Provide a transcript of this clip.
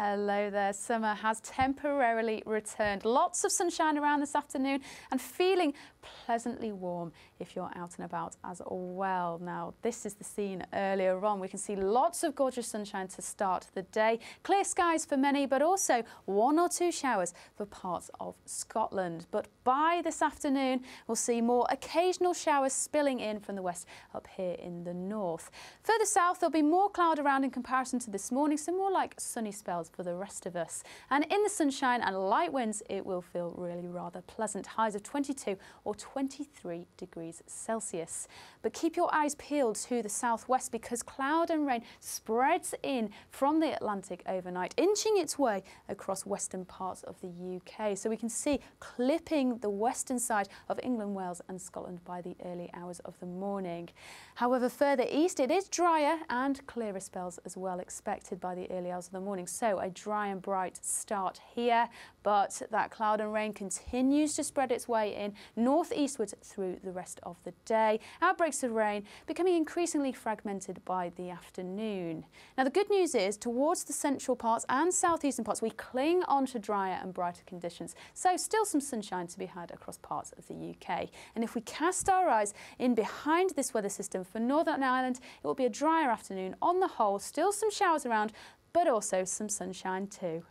Hello there. Summer has temporarily returned. Lots of sunshine around this afternoon and feeling pleasantly warm if you're out and about as well. Now, this is the scene earlier on. We can see lots of gorgeous sunshine to start the day. Clear skies for many, but also one or two showers for parts of Scotland. But by this afternoon, we'll see more occasional showers spilling in from the west up here in the north. Further south, there'll be more cloud around in comparison to this morning, so more like sunny spells for the rest of us. And in the sunshine and light winds, it will feel really rather pleasant. Highs of 22 or 23 degrees Celsius. But keep your eyes peeled to the southwest because cloud and rain spreads in from the Atlantic overnight, inching its way across western parts of the UK. So we can see clipping the western side of England, Wales and Scotland by the early hours of the morning. However, further east, it is drier and clearer spells as well expected by the early hours of the morning. So a dry and bright start here, but that cloud and rain continues to spread its way in northeastwards through the rest of the day. Outbreaks of rain becoming increasingly fragmented by the afternoon. Now, the good news is towards the central parts and southeastern parts, we cling on to drier and brighter conditions. So still some sunshine to be had across parts of the UK. And if we cast our eyes in behind this weather system for Northern Ireland, it will be a drier afternoon on the whole, still some showers around, but also some sunshine too.